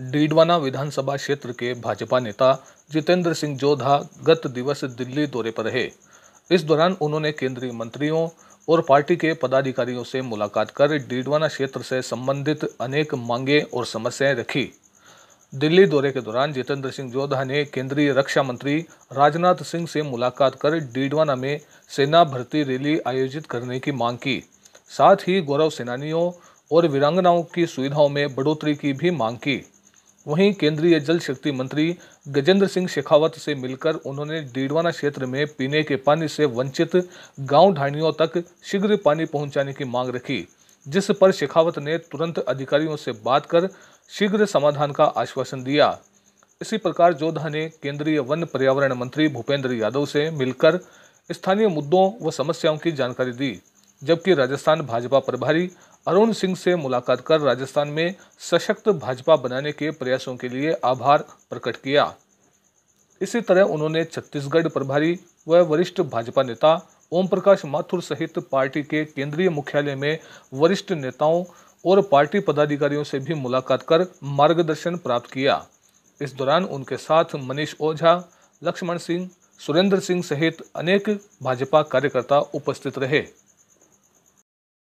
डीडवाना विधानसभा क्षेत्र के भाजपा नेता जितेंद्र सिंह जोधा गत दिवस दिल्ली दौरे पर रहे इस दौरान उन्होंने केंद्रीय मंत्रियों और पार्टी के पदाधिकारियों से मुलाकात कर डीडवाना क्षेत्र से संबंधित अनेक मांगे और समस्याएं रखी दिल्ली दौरे के दौरान जितेंद्र सिंह जोधा ने केंद्रीय रक्षा मंत्री राजनाथ सिंह से मुलाकात कर डीडवाना में सेना भर्ती रैली आयोजित करने की मांग की साथ ही गौरव सेनानियों और वीरांगनाओं की सुविधाओं में बढ़ोतरी की भी मांग की वहीं केंद्रीय जल शक्ति मंत्री गजेंद्र सिंह शेखावत से मिलकर उन्होंने डीडवाना क्षेत्र में पीने के पानी से वंचित गांव ढाणियों तक शीघ्र पानी पहुंचाने की मांग रखी जिस पर शेखावत ने तुरंत अधिकारियों से बात कर शीघ्र समाधान का आश्वासन दिया इसी प्रकार जोधा ने केंद्रीय वन पर्यावरण मंत्री भूपेंद्र यादव से मिलकर स्थानीय मुद्दों व समस्याओं की जानकारी दी जबकि राजस्थान भाजपा प्रभारी अरुण सिंह से मुलाकात कर राजस्थान में सशक्त भाजपा बनाने के प्रयासों के लिए आभार प्रकट किया इसी तरह उन्होंने छत्तीसगढ़ प्रभारी व वरिष्ठ भाजपा नेता ओम प्रकाश माथुर सहित पार्टी के केंद्रीय मुख्यालय में वरिष्ठ नेताओं और पार्टी पदाधिकारियों से भी मुलाकात कर मार्गदर्शन प्राप्त किया इस दौरान उनके साथ मनीष ओझा लक्ष्मण सिंह सुरेंद्र सिंह सहित अनेक भाजपा कार्यकर्ता उपस्थित रहे